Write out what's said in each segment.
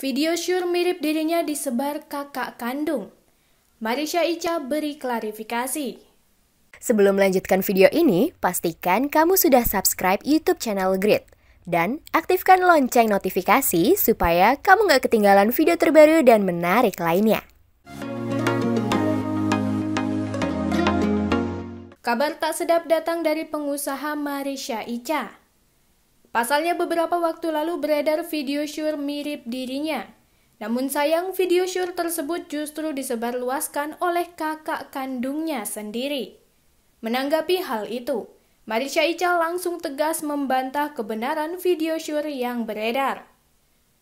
Video syur mirip dirinya disebar kakak kandung. Marisha Ica beri klarifikasi. Sebelum melanjutkan video ini, pastikan kamu sudah subscribe YouTube channel Grid. Dan aktifkan lonceng notifikasi supaya kamu gak ketinggalan video terbaru dan menarik lainnya. Kabar tak sedap datang dari pengusaha Marisha Ica. Pasalnya beberapa waktu lalu beredar video Syur mirip dirinya. Namun sayang video Syur tersebut justru disebarluaskan oleh kakak kandungnya sendiri. Menanggapi hal itu, Marisha Ica langsung tegas membantah kebenaran video Syur yang beredar.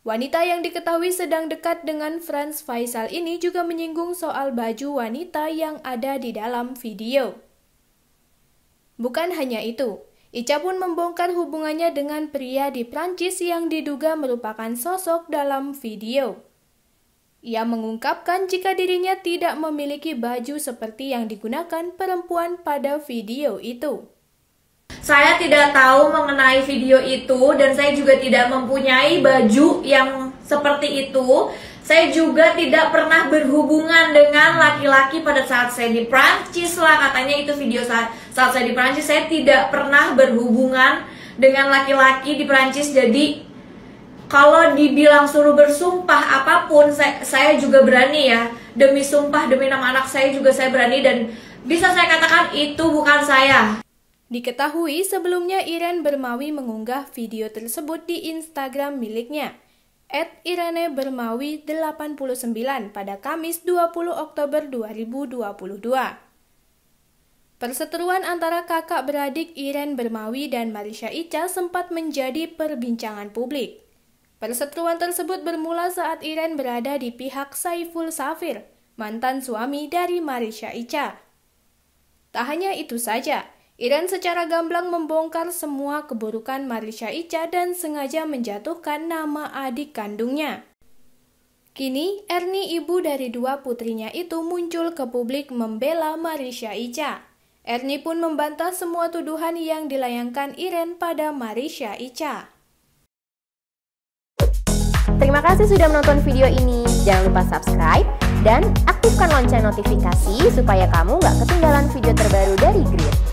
Wanita yang diketahui sedang dekat dengan Franz Faisal ini juga menyinggung soal baju wanita yang ada di dalam video. Bukan hanya itu, Ica pun membongkar hubungannya dengan pria di Prancis yang diduga merupakan sosok dalam video. Ia mengungkapkan jika dirinya tidak memiliki baju seperti yang digunakan perempuan pada video itu. Saya tidak tahu mengenai video itu dan saya juga tidak mempunyai baju yang seperti itu saya juga tidak pernah berhubungan dengan laki-laki pada saat saya di Prancis lah katanya itu video saat, saat saya di Prancis saya tidak pernah berhubungan dengan laki-laki di Prancis jadi kalau dibilang suruh bersumpah apapun saya, saya juga berani ya demi sumpah demi nama anak saya juga saya berani dan bisa saya katakan itu bukan saya. Diketahui sebelumnya Iren Bermawi mengunggah video tersebut di Instagram miliknya at Irene Bermawi 89 pada Kamis 20 Oktober 2022. Perseteruan antara kakak beradik Iren Bermawi dan Marisha Ica sempat menjadi perbincangan publik. Perseteruan tersebut bermula saat Iren berada di pihak Saiful Safir, mantan suami dari Marisha Ica. Tak hanya itu saja, Iran secara gamblang membongkar semua keburukan Marisha Ica dan sengaja menjatuhkan nama adik kandungnya. Kini, Erni ibu dari dua putrinya itu muncul ke publik membela Marisha Ica. Erni pun membantah semua tuduhan yang dilayangkan Iren pada Marisha Ica. Terima kasih sudah menonton video ini. Jangan lupa subscribe dan aktifkan lonceng notifikasi supaya kamu gak ketinggalan video terbaru dari Grid.